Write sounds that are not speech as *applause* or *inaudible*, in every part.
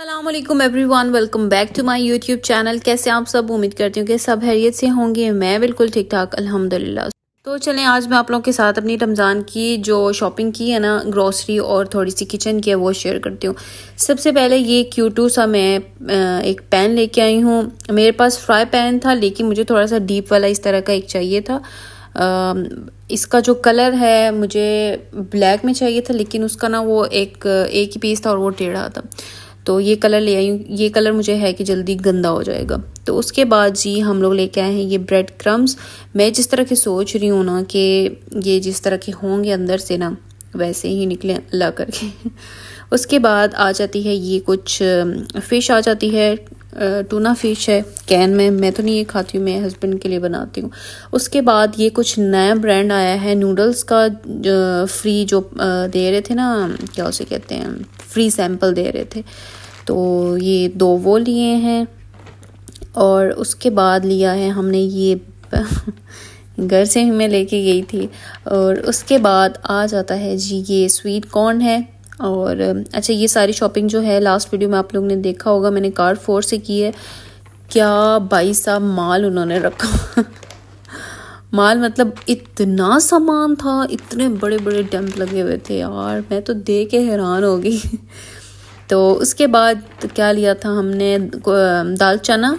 अल्लाम वन welcome back to my YouTube channel कैसे आप सब उम्मीद करती हूँ कि सब हैरियत से होंगे मैं बिल्कुल ठीक ठाक अल्हम्दुलिल्लाह तो चलें आज मैं आप लोगों के साथ अपनी रमज़ान की जो शॉपिंग की है ना ग्रॉसरी और थोड़ी सी किचन की है वो शेयर करती हूँ सबसे पहले ये क्यूटू सा मैं एक पैन लेके आई हूँ मेरे पास फ्राई पैन था लेकिन मुझे थोड़ा सा डीप वाला इस तरह का एक चाहिए था आ, इसका जो कलर है मुझे ब्लैक में चाहिए था लेकिन उसका ना वो एक एक ही पीस था और वो टेढ़ा था तो ये कलर ले आई ये कलर मुझे है कि जल्दी गंदा हो जाएगा तो उसके बाद जी हम लोग लेके आए हैं ये ब्रेड क्रम्स मैं जिस तरह के सोच रही हूँ ना कि ये जिस तरह के होंगे अंदर से ना वैसे ही निकले ला करके *laughs* उसके बाद आ जाती है ये कुछ फ़िश आ जाती है टूना फ़िश है कैन में मैं तो नहीं ये खाती हूँ मैं हस्बैंड के लिए बनाती हूँ उसके बाद ये कुछ नया ब्रांड आया है नूडल्स का जो फ्री जो दे रहे थे ना क्या उसे कहते हैं फ्री सैम्पल दे रहे थे तो ये दो वो लिए हैं और उसके बाद लिया है हमने ये *laughs* घर से ही मैं लेके गई थी और उसके बाद आ जाता है जी ये स्वीट कॉर्न है और अच्छा ये सारी शॉपिंग जो है लास्ट वीडियो में आप लोग ने देखा होगा मैंने कार फोर से की है क्या भाई साहब माल उन्होंने रखा *laughs* माल मतलब इतना सामान था इतने बड़े बड़े डंप लगे हुए थे यार मैं तो दे के हैरान हो गई *laughs* तो उसके बाद क्या लिया था हमने दाल चना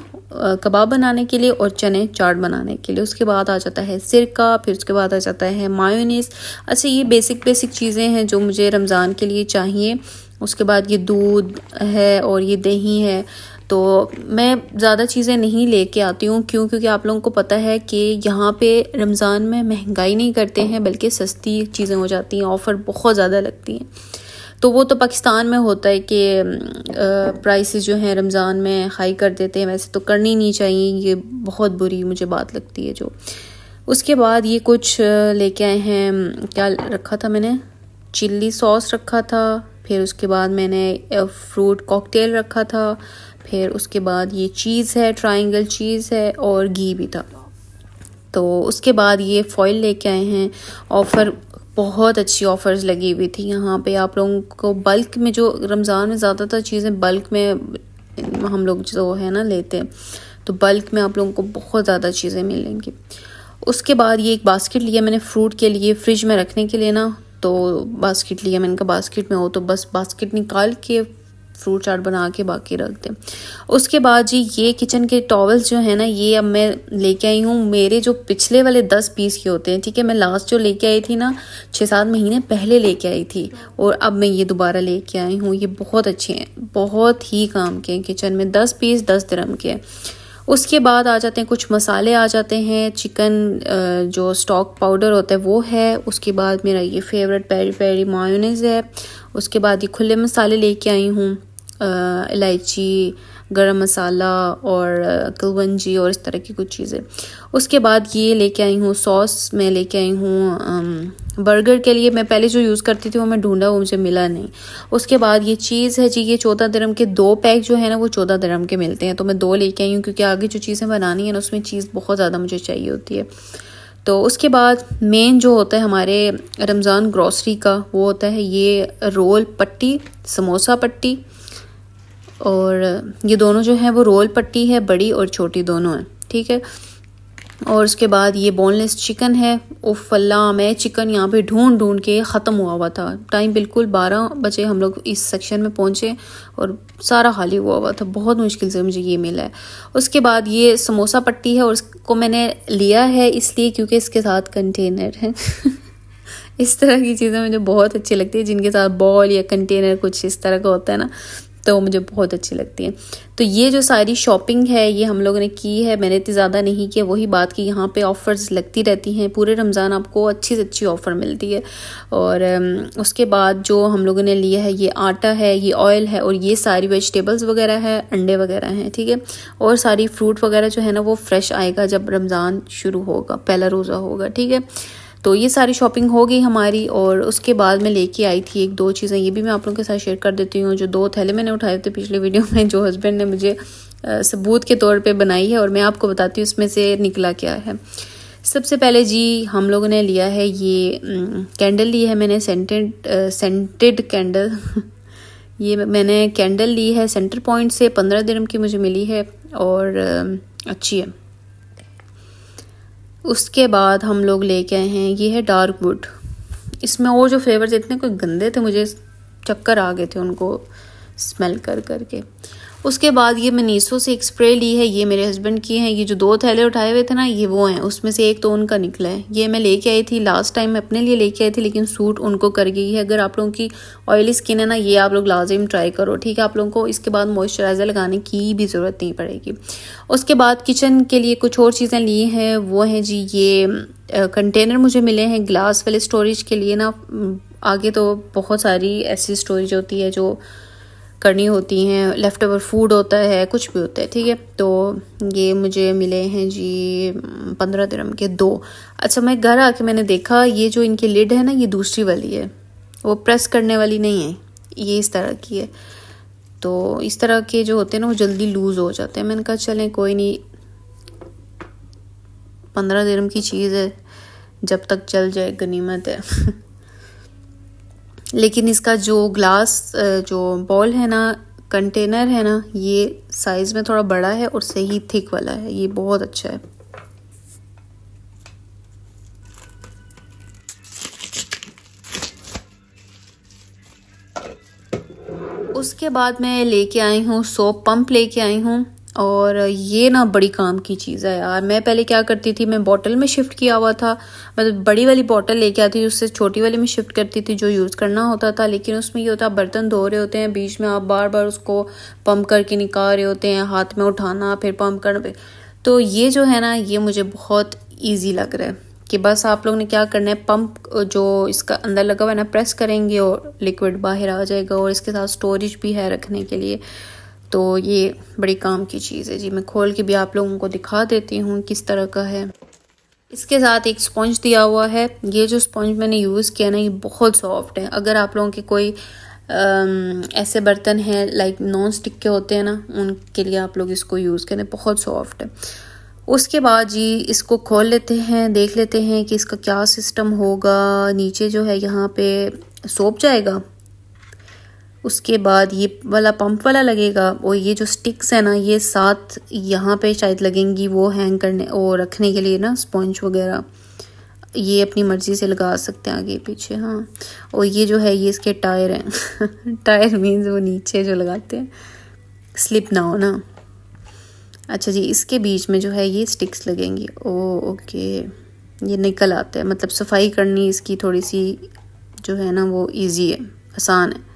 कबाब बनाने के लिए और चने चाट बनाने के लिए उसके बाद आ जाता है सिरका फिर उसके बाद आ जाता है मायोनीस अच्छा ये बेसिक बेसिक चीज़ें हैं जो मुझे रमज़ान के लिए चाहिए उसके बाद ये दूध है और ये दही है तो मैं ज़्यादा चीज़ें नहीं लेके आती हूँ क्यों क्योंकि आप लोगों को पता है कि यहाँ पे रमज़ान में महंगाई नहीं करते हैं बल्कि सस्ती चीज़ें हो जाती हैं ऑफ़र बहुत ज़्यादा लगती हैं तो वो तो पाकिस्तान में होता है कि प्राइसेस जो हैं रमज़ान में हाई कर देते हैं वैसे तो करनी नहीं चाहिए ये बहुत बुरी मुझे बात लगती है जो उसके बाद ये कुछ लेके आए हैं क्या रखा था मैंने चिल्ली सॉस रखा था फिर उसके बाद मैंने फ्रूट कॉकटेल रखा था फिर उसके बाद ये चीज़ है ट्राइंगल चीज़ है और घी भी था तो उसके बाद ये फॉइल लेके आए हैं ऑफ़र बहुत अच्छी ऑफ़र्स लगी हुई थी यहाँ पे आप लोगों को बल्क में जो रमज़ान में ज़्यादातर चीज़ें बल्क में हम लोग जो है ना लेते हैं तो बल्क में आप लोगों को बहुत ज़्यादा चीज़ें मिलेंगी उसके बाद ये एक बास्केट लिया मैंने फ्रूट के लिए फ्रिज में रखने के लिए ना तो बास्केट लिया मैंने कहा बास्केट में हो तो बस बास्केट निकाल के फ्रूट चाट बना के बाकी रख दें उसके बाद जी ये किचन के टॉवल्स जो है ना ये अब मैं लेके आई हूँ मेरे जो पिछले वाले दस पीस के होते हैं ठीक है मैं लास्ट जो लेके आई थी ना छः सात महीने पहले लेके आई थी और अब मैं ये दोबारा लेके आई हूँ ये बहुत अच्छे हैं बहुत ही काम के हैं किचन में दस पीस दस दरम के उसके बाद आ जाते हैं कुछ मसाले आ जाते हैं चिकन जो स्टॉक पाउडर होता है वो है उसके बाद मेरा ये फेवरेट पेरी पेरी मायोनेज़ है उसके बाद ये खुले मसाले लेके आई हूँ इलायची गरम मसाला और कलवंजी और इस तरह की कुछ चीज़ें उसके बाद ये लेके आई हूँ सॉस मैं लेके आई हूँ बर्गर के लिए मैं पहले जो यूज़ करती थी वो मैं ढूंढा वो मुझे मिला नहीं उसके बाद ये चीज़ है जी ये चौदह दरम के दो पैक जो है ना वो चौदह दरम के मिलते हैं तो मैं दो लेके आई हूँ क्योंकि आगे जो चीज़ें बनानी है ना उसमें चीज़ बहुत ज़्यादा मुझे चाहिए होती है तो उसके बाद मेन जो होता है हमारे रमज़ान ग्रॉसरी का वो होता है ये रोल पट्टी समोसा पट्टी और ये दोनों जो हैं वो रोल पट्टी है बड़ी और छोटी दोनों हैं ठीक है और उसके बाद ये बोनलेस चिकन है उफ अल्लाह मैं चिकन यहाँ पे ढूंढ ढूंढ के ख़त्म हुआ हुआ था टाइम बिल्कुल बारह बजे हम लोग इस सेक्शन में पहुँचे और सारा खाली हुआ हुआ था बहुत मुश्किल से मुझे ये मिला है उसके बाद ये समोसा पट्टी है और उसको मैंने लिया है इसलिए क्योंकि इसके साथ कंटेनर है *laughs* इस तरह की चीज़ें मुझे बहुत अच्छी लगती है जिनके साथ बॉल या कंटेनर कुछ इस तरह का होता है ना तो मुझे बहुत अच्छी लगती है तो ये जो सारी शॉपिंग है ये हम लोगों ने की है मैंने इतनी ज़्यादा नहीं किया वही बात कि यहाँ पे ऑफ़र्स लगती रहती हैं पूरे रमज़ान आपको अच्छी से अच्छी ऑफ़र मिलती है और उसके बाद जो हम लोगों ने लिया है ये आटा है ये ऑयल है और ये सारी वेजिटेबल्स वगैरह है अंडे वगैरह हैं ठीक है थीके? और सारी फ्रूट वगैरह जो है ना वो फ्रेश आएगा जब रमज़ान शुरू होगा पहला रोज़ा होगा ठीक है तो ये सारी शॉपिंग हो गई हमारी और उसके बाद मैं लेके आई थी एक दो चीज़ें ये भी मैं आप लोगों के साथ शेयर कर देती हूँ जो दो थैले मैंने उठाए थे पिछले वीडियो में जो हस्बैंड ने मुझे सबूत के तौर पे बनाई है और मैं आपको बताती हूँ उसमें से निकला क्या है सबसे पहले जी हम लोगों ने लिया है ये कैंडल ली है मैंने सेंटेड सेंटेड कैंडल ये मैंने कैंडल ली है सेंटर पॉइंट से पंद्रह दिन की मुझे मिली है और अच्छी है उसके बाद हम लोग ले आए हैं ये है डार्क वुड इसमें और जो फ्लेवर्स इतने कोई गंदे थे मुझे चक्कर आ गए थे उनको स्मेल कर करके उसके बाद ये मैं नीसो से एक स्प्रे ली है ये मेरे हस्बैंड की हैं ये जो दो थैले उठाए हुए थे ना ये वो हैं उसमें से एक तो उनका निकला है ये मैं लेके आई थी लास्ट टाइम मैं अपने लिए लेके आई थी लेकिन सूट उनको कर गई है अगर आप लोगों की ऑयली स्किन है ना ये आप लोग लाजिम ट्राई करो ठीक है आप लोगों को इसके बाद मॉइस्चराइज़र लगाने की भी ज़रूरत नहीं पड़ेगी उसके बाद किचन के लिए कुछ और चीज़ें ली हैं वो हैं जी ये कंटेनर मुझे मिले हैं ग्लास वाले स्टोरेज के लिए ना आगे तो बहुत सारी ऐसी स्टोरेज होती है जो करनी होती हैं लेफ़्ट ओवर फूड होता है कुछ भी होता है ठीक है तो ये मुझे मिले हैं जी पंद्रह दिन के दो अच्छा मैं घर आके मैंने देखा ये जो इनकी लिड है ना ये दूसरी वाली है वो प्रेस करने वाली नहीं है ये इस तरह की है तो इस तरह के जो होते हैं ना वो जल्दी लूज़ हो जाते हैं मैंने कहा चलें कोई नहीं पंद्रह दिन की चीज़ है जब तक चल जाए गनीमत है *laughs* लेकिन इसका जो ग्लास जो बॉल है ना कंटेनर है ना ये साइज़ में थोड़ा बड़ा है और सही थिक वाला है ये बहुत अच्छा है उसके बाद मैं लेके आई हूँ सोप पंप लेके आई हूँ और ये ना बड़ी काम की चीज़ है यार मैं पहले क्या करती थी मैं बॉटल में शिफ्ट किया हुआ था मतलब बड़ी वाली बॉटल लेके आती थी उससे छोटी वाली में शिफ्ट करती थी जो यूज़ करना होता था लेकिन उसमें ये होता है बर्तन धो रहे होते हैं बीच में आप बार बार उसको पम्प करके निकाल रहे होते हैं हाथ में उठाना फिर पम्प करना तो ये जो है ना ये मुझे बहुत ईजी लग रहा है कि बस आप लोग ने क्या करना है पंप जो इसका अंदर लगा हुआ है ना प्रेस करेंगे और लिक्विड बाहर आ जाएगा और इसके साथ स्टोरेज भी है रखने के लिए तो ये बड़ी काम की चीज़ है जी मैं खोल के भी आप लोगों को दिखा देती हूँ किस तरह का है इसके साथ एक स्पंज दिया हुआ है ये जो स्पंज मैंने यूज़ किया ना ये बहुत सॉफ्ट है अगर आप लोगों के कोई ऐसे बर्तन हैं लाइक नॉन स्टिक के होते हैं ना उनके लिए आप लोग इसको यूज़ करें बहुत सॉफ्ट है उसके बाद जी इसको खोल लेते हैं देख लेते हैं कि इसका क्या सिस्टम होगा नीचे जो है यहाँ पे सोप जाएगा उसके बाद ये वाला पंप वाला लगेगा और ये जो स्टिक्स है ना ये साथ यहाँ पे शायद लगेंगी वो हैंग करने और रखने के लिए ना स्पॉन्ज वगैरह ये अपनी मर्ज़ी से लगा सकते हैं आगे पीछे हाँ और ये जो है ये इसके टायर हैं *laughs* टायर मीन्स वो नीचे जो लगाते हैं स्लिप ना हो ना अच्छा जी इसके बीच में जो है ये स्टिक्स लगेंगी ओ ओके ये निकल आता है मतलब सफाई करनी इसकी थोड़ी सी जो है ना वो ईजी है आसान है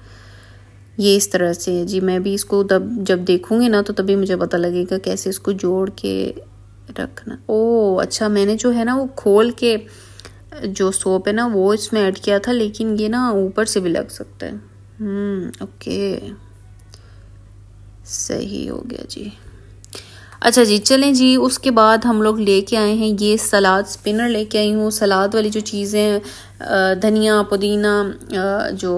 ये इस तरह से है जी मैं भी इसको तब जब देखूंगी ना तो तभी मुझे पता लगेगा कैसे इसको जोड़ के रखना ओ अच्छा मैंने जो है ना वो खोल के जो सोप है ना वो इसमें ऐड किया था लेकिन ये ना ऊपर से भी लग सकता है हम्म, ओके सही हो गया जी अच्छा जी चलें जी उसके बाद हम लोग लेके आए हैं ये सलाद स्पिनर लेके आई हूँ सलाद वाली जो चीज़ें धनिया पुदीना जो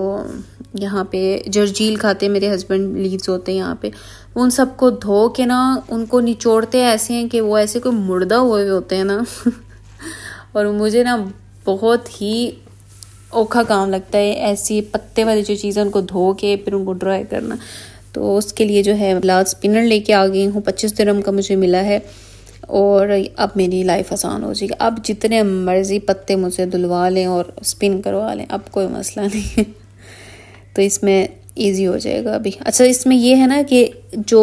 यहाँ पे जर्जील खाते मेरे हस्बैंड लीव्स होते हैं यहाँ पे उन सबको धो के ना उनको निचोड़ते ऐसे हैं कि वो ऐसे कोई मुर्दा हुए होते हैं ना *laughs* और मुझे ना बहुत ही औखा काम लगता है ऐसी पत्ते वाली जो चीज़ें उनको धो के फिर उनको ड्राई करना तो उसके लिए जो है लास्ट स्पिनर लेके आ गई हूँ पच्चीस दिनम का मुझे मिला है और अब मेरी लाइफ आसान हो जाएगी अब जितने मर्ज़ी पत्ते मुझे धुलवा लें और स्पिन करवा लें अब कोई मसला नहीं है तो इसमें ईजी हो जाएगा अभी अच्छा इसमें ये है ना कि जो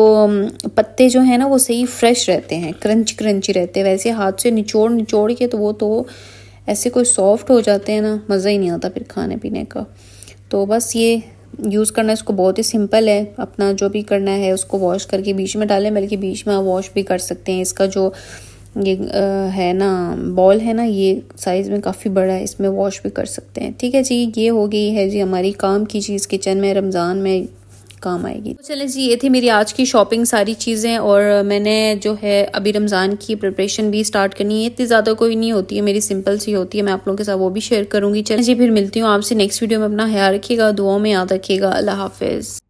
पत्ते जो है ना वो सही फ्रेश रहते हैं क्रंच क्रंची रहते हैं वैसे हाथ से निचोड़ निचोड़ के तो वो तो ऐसे कोई सॉफ्ट हो जाते हैं ना मज़ा ही नहीं आता फिर खाने पीने का तो बस ये यूज़ करना इसको बहुत ही सिंपल है अपना जो भी करना है उसको वॉश करके बीच में डालें बल्कि बीच में आप वॉश भी कर सकते हैं इसका जो ये है ना बॉल है ना ये साइज़ में काफ़ी बड़ा है इसमें वॉश भी कर सकते हैं ठीक है जी ये हो गई है जी हमारी काम की चीज़ किचन में रमज़ान में काम आएगी तो चले जी ये थी मेरी आज की शॉपिंग सारी चीज़ें और मैंने जो है अभी रमज़ान की प्रिपरेशन भी स्टार्ट करनी है इतनी ज़्यादा कोई नहीं होती है मेरी सिंपल सी होती है मैं आप लोगों के साथ वो भी शेयर करूँगी चले जी फिर मिलती हूँ आपसे नेक्स्ट वीडियो में अपना ख्याल रखिएगा दुआओं में याद रखिएगा अल्लाह हाफिज़